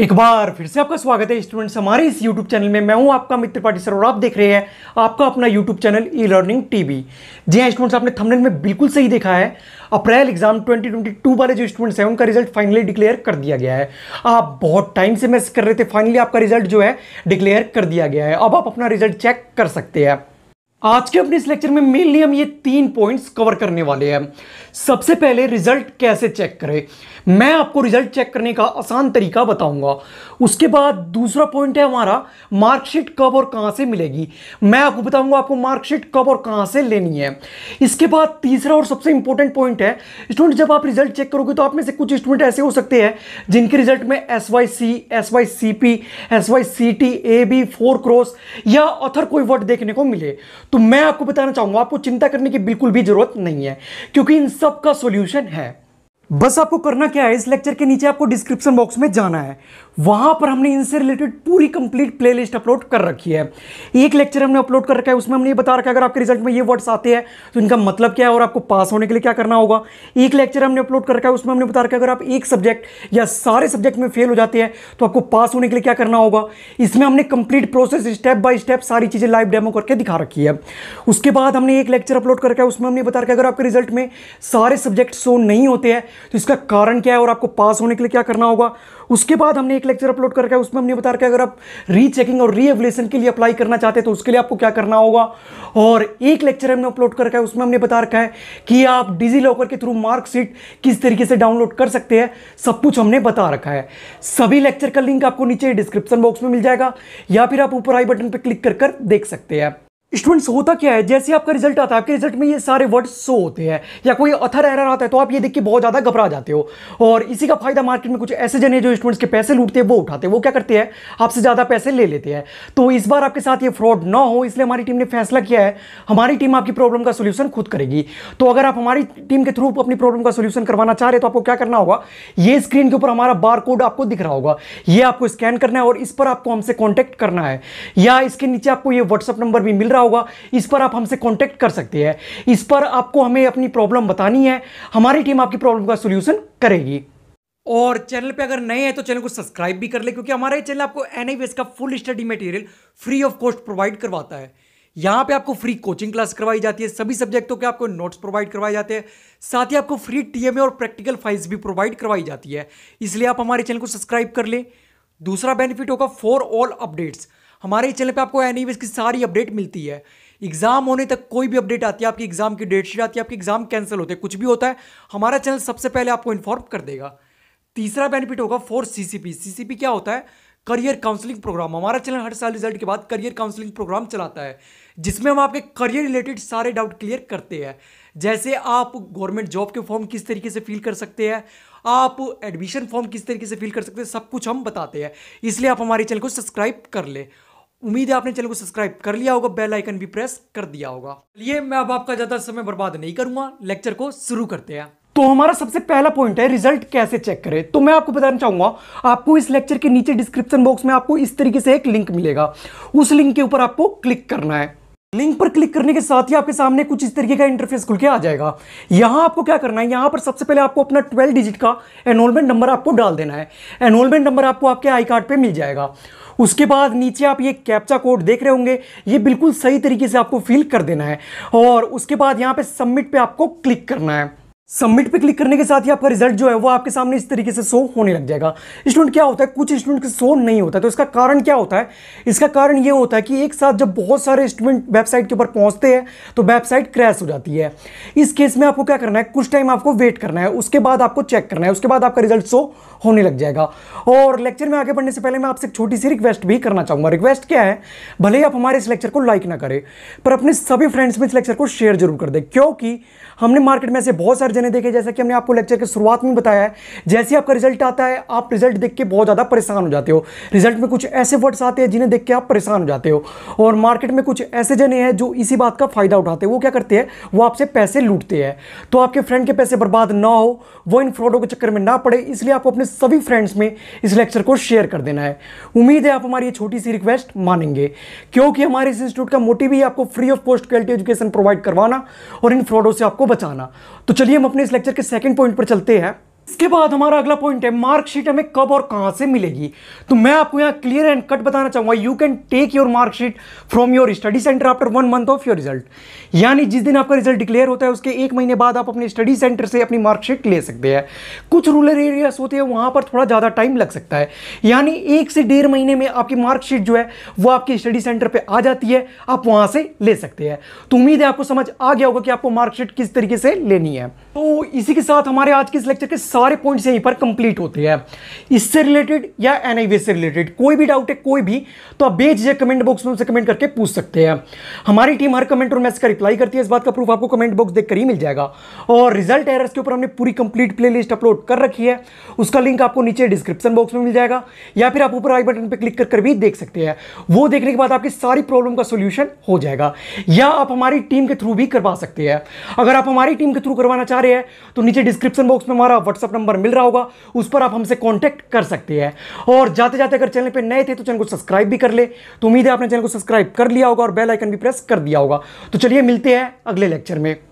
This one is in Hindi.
एक बार फिर से आपका स्वागत है स्टूडेंट्स हमारे इस यूट्यूब चैनल में मैं हूं आपका मित्र पाटी सर और आप देख रहे हैं आपका अपना YouTube channel E learning TV वी जी हाँ स्टूडेंट्स आपने थंबनेल में बिल्कुल सही देखा है अप्रैल एग्जाम 2022 वाले जो स्टूडेंट्स हैं उनका रिजल्ट फाइनली डिक्लेयर कर दिया गया है आप बहुत टाइम से मैसेज कर रहे थे फाइनली आपका रिजल्ट जो है डिक्लेयर कर दिया गया है अब आप अपना रिजल्ट चेक कर सकते हैं आज के अपने इस लेक्चर में मेनली हम ये तीन पॉइंट्स कवर करने वाले हैं सबसे पहले रिजल्ट कैसे चेक करें मैं आपको रिजल्ट चेक करने का आसान तरीका बताऊंगा उसके बाद दूसरा पॉइंट है हमारा मार्कशीट कब और कहाँ से मिलेगी मैं आपको बताऊंगा आपको मार्कशीट कब और कहाँ से लेनी है इसके बाद तीसरा और सबसे इंपॉर्टेंट पॉइंट है स्टूडेंट जब आप रिजल्ट चेक करोगे तो आप में से कुछ स्टूडेंट ऐसे हो सकते हैं जिनके रिजल्ट में S Y C S Y C P S Y C T A B four cross या अथर कोई वर्ड देखने को मिले तो मैं आपको बताना चाहूंगा आपको चिंता करने की बिल्कुल भी ज़रूरत नहीं है क्योंकि इन सब का सोल्यूशन है बस आपको करना क्या है इस लेक्चर के नीचे आपको डिस्क्रिप्शन बॉक्स में जाना है वहां पर हमने इनसे रिलेटेड पूरी कंप्लीट प्लेलिस्ट अपलोड कर रखी है एक लेक्चर हमने अपलोड कर रखा है उसमें हमने ये बता रखा है अगर आपके रिजल्ट में ये वर्ड्स आते हैं तो इनका मतलब क्या है और आपको पास होने के लिए क्या करना होगा एक लेक्चर हमने अपलोड कर रखा है उसमें हमने बता रखा है अगर आप एक सब्जेक्ट या सारे सब्जेक्ट में फेल हो जाते हैं तो आपको पास होने के लिए क्या करना होगा इसमें हमने complete process step by step सारी चीज़ें लाइव डेमो करके दिखा रखी है उसके बाद हमने एक लेक्चर अपलोड कर रखा है उसमें हमने बता रखा है अगर आपके रिजल्ट में सारे सब्जेक्ट शो नहीं होते हैं तो इसका कारण क्या है और आपको पास होने के लिए क्या करना होगा उसके बाद हमने एक लेक्चर अपलोड कर रखा है उसमें हमने बता रखा है अगर आप रीचेकिंग और रीएवलेशन के लिए अप्लाई करना चाहते हैं तो उसके लिए आपको क्या करना होगा और एक लेक्चर हमने अपलोड कर रखा है उसमें हमने बता रखा है कि आप डिजी लॉकर के थ्रू मार्कशीट किस तरीके से डाउनलोड कर सकते हैं सब कुछ हमने बता रखा है सभी लेक्चर का लिंक आपको नीचे डिस्क्रिप्शन बॉक्स में मिल जाएगा या फिर आप ऊपर आई बटन पर क्लिक कर देख सकते हैं स्टूडेंट्स होता क्या है जैसे आपका रिजल्ट आता है आपके रिजल्ट में ये सारे वर्ड सो होते हैं या कोई अथर एरर आता है तो आप ये देख के बहुत ज़्यादा घबरा जाते हो और इसी का फायदा मार्केट में कुछ ऐसे जने जो स्टूडेंट्स के पैसे लूटते हैं वो उठाते हैं वो क्या करते हैं आपसे ज़्यादा पैसे ले लेते हैं तो इस बार आपके साथ ये फ्रॉड ना हो इसलिए हमारी टीम ने फैसला किया है हमारी टीम आपकी प्रॉब्लम का सोल्यूशन खुद करेगी तो अगर आप हमारी टीम के थ्रू अपनी प्रॉब्लम का सोल्यूशन करवाना चाह रहे तो आपको क्या करना होगा ये स्क्रीन के ऊपर हमारा बार कोड आपको दिख रहा होगा ये आपको स्कैन करना है और इस पर आपको हमसे कॉन्टैक्ट करना है या इसके नीचे आपको ये व्हाट्सअप नंबर भी मिल रहा रहा होगा इस पर आप हमसे कॉन्टैक्ट कर सकते हैं इस पर आपको हमें अपनी प्रॉब्लम बतानी है हमारी टीम आपकी प्रॉब्लम का सोल्यूशन करेगी और चैनल पे अगर नए हैं तो चैनल को सब्सक्राइब भी कर ले क्योंकि हमारा ये चैनल आपको एन का full study material free of cost provide करवाता है यहाँ पे आपको फ्री कोचिंग क्लास करवाई जाती है सभी सब्जेक्टों के आपको नोट्स प्रोवाइड करवाए जाते हैं साथ ही आपको फ्री टीएमए और प्रैक्टिकल फाइल्स भी प्रोवाइड करवाई जाती है इसलिए आप हमारे चैनल को सब्सक्राइब कर लें दूसरा बेनिफिट होगा फॉर ऑल अपडेट्स हमारे चैनल पे आपको एन की सारी अपडेट मिलती है एग्जाम होने तक कोई भी अपडेट आती है आपकी एग्जाम की डेट शीट आती है आपके एग्जाम कैंसिल होते हैं कुछ भी होता है हमारा चैनल सबसे पहले आपको इन्फॉर्म कर देगा तीसरा बेनिफिट होगा फॉर सीसीपी सीसीपी क्या होता है करियर काउंसलिंग प्रोग्राम हमारा चैनल हर साल रिजल्ट के बाद करियर काउंसलिंग प्रोग्राम चलाता है जिसमें हम आपके करियर रिलेटेड सारे डाउट क्लियर करते हैं जैसे आप गवर्नमेंट जॉब के फॉर्म किस तरीके से फिल कर सकते हैं आप एडमिशन फॉर्म किस तरीके से फिल कर सकते हैं सब कुछ हम बताते हैं इसलिए आप हमारे चैनल को सब्सक्राइब कर लें उम्मीद है आपने चैनल को सब्सक्राइब कर लिया होगा बेल आइकन भी प्रेस कर दिया होगा चलिए मैं अब आपका ज्यादा समय बर्बाद नहीं करूंगा लेक्चर को शुरू करते हैं तो हमारा सबसे पहला पॉइंट है रिजल्ट कैसे चेक करें तो मैं आपको बताना चाहूंगा आपको इस लेक्चर के नीचे डिस्क्रिप्शन बॉक्स में आपको इस तरीके से एक लिंक मिलेगा उस लिंक के ऊपर आपको क्लिक करना है लिंक पर क्लिक करने के साथ ही आपके सामने कुछ इस तरीके का इंटरफेस खुल के आ जाएगा यहाँ आपको क्या करना है यहाँ पर सबसे पहले आपको अपना 12 डिजिट का एनरोलमेंट नंबर आपको डाल देना है एनरोलमेंट नंबर आपको आपके आई कार्ड पे मिल जाएगा उसके बाद नीचे आप ये कैप्चा कोड देख रहे होंगे ये बिल्कुल सही तरीके से आपको फिल कर देना है और उसके बाद यहाँ पे सबमिट पर आपको क्लिक करना है सबमिट पे क्लिक करने के साथ ही आपका रिजल्ट जो है वो आपके सामने इस तरीके से शो होने लग जाएगा स्टूडेंट क्या होता है कुछ स्टूडेंट के शो नहीं होता तो इसका कारण क्या होता है इसका कारण ये होता है कि एक साथ जब बहुत सारे स्टूडेंट वेबसाइट के ऊपर पहुंचते हैं तो वेबसाइट क्रैश हो जाती है इस केस में आपको क्या करना है कुछ टाइम आपको वेट करना है उसके बाद आपको चेक करना है उसके बाद आपका रिजल्ट शो होने लग जाएगा और लेक्चर में आगे बढ़ने से पहले मैं आपसे एक छोटी सी रिक्वेस्ट भी करना चाहूँगा रिक्वेस्ट क्या है भले ही आप हमारे इस लेक्चर को लाइक ना करें पर अपने सभी फ्रेंड्स में इस लेक्चर को शेयर जरूर कर दें क्योंकि हमने मार्केट में से बहुत सारे वजह देखे जैसे कि हमने आपको लेक्चर के शुरुआत में बताया है जैसे आपका रिजल्ट आता है आप रिजल्ट देख के बहुत ज़्यादा परेशान हो जाते हो रिजल्ट में कुछ ऐसे वर्ड्स आते हैं जिन्हें देख के आप परेशान हो जाते हो और मार्केट में कुछ ऐसे जने हैं जो इसी बात का फ़ायदा उठाते हैं वो क्या करते हैं वो आपसे पैसे लूटते हैं तो आपके फ्रेंड के पैसे बर्बाद ना हो वो इन फ्रॉडों के चक्कर में ना पड़े इसलिए आपको अपने सभी फ्रेंड्स में इस लेक्चर को शेयर कर देना है उम्मीद है आप हमारी ये छोटी सी रिक्वेस्ट मानेंगे क्योंकि हमारे इस इंस्टीट्यूट का मोटिव ही आपको free of cost quality education provide करवाना और इन फ्रॉडों से आपको बचाना तो चलिए हम अपने इस लेक्चर के सेकंड पॉइंट पर चलते हैं इसके बाद हमारा अगला पॉइंट है मार्कशीट हमें कब और कहां से मिलेगी तो मैं आपको यहां क्लियर एंड कट बताना चाहूंगा you can take your marksheet from your study centre after one month of your result यानी जिस दिन आपका रिजल्ट डिक्लेयर होता है उसके एक महीने बाद आप अपने स्टडी सेंटर से अपनी मार्कशीट ले सकते हैं कुछ रूरल एरियाज होते हैं वहां पर थोड़ा ज़्यादा टाइम लग सकता है यानी एक से डेढ़ महीने में आपकी मार्कशीट जो है वो आपके स्टडी सेंटर पर आ जाती है आप वहां से ले सकते हैं तो उम्मीद है आपको समझ आ गया होगा कि आपको मार्कशीट किस तरीके से लेनी है तो इसी के साथ हमारे आज के इस लेक्चर के सारे पॉइंट्स यहीं पर कंप्लीट होते हैं इससे रिलेटेड या एन से रिलेटेड कोई भी डाउट है कोई भी तो आप बेझिझक कमेंट बॉक्स में उनसे कमेंट करके पूछ सकते हैं हमारी टीम हर कमेंट और मैसेज का रिप्लाई करती है इस बात का प्रूफ आपको कमेंट बॉक्स देखकर ही मिल जाएगा और रिजल्ट एरर्स के ऊपर हमने पूरी कंप्लीट प्लेलिस्ट अपलोड कर रखी है उसका लिंक आपको नीचे डिस्क्रिप्शन बॉक्स में मिल जाएगा या फिर आप ऊपर आई बटन पर क्लिक कर भी देख सकते हैं वो देखने के बाद आपकी सारी प्रॉब्लम का सोल्यूशन हो जाएगा या आप हमारी टीम के थ्रू भी करवा सकते हैं अगर आप हमारी टीम के थ्रू करवाना चाह रहे हैं तो नीचे डिस्क्रिप्शन बॉक्स में हमारा व्हाट्सअप व्हाट्सअप नंबर मिल रहा होगा उस पर आप हमसे कॉन्टैक्ट कर सकते हैं और जाते जाते अगर चैनल पर नए थे तो चैनल को सब्सक्राइब भी कर ले तो उम्मीद है आपने चैनल को सब्सक्राइब कर लिया होगा और बेल आइकन भी प्रेस कर दिया होगा तो चलिए मिलते हैं अगले लेक्चर में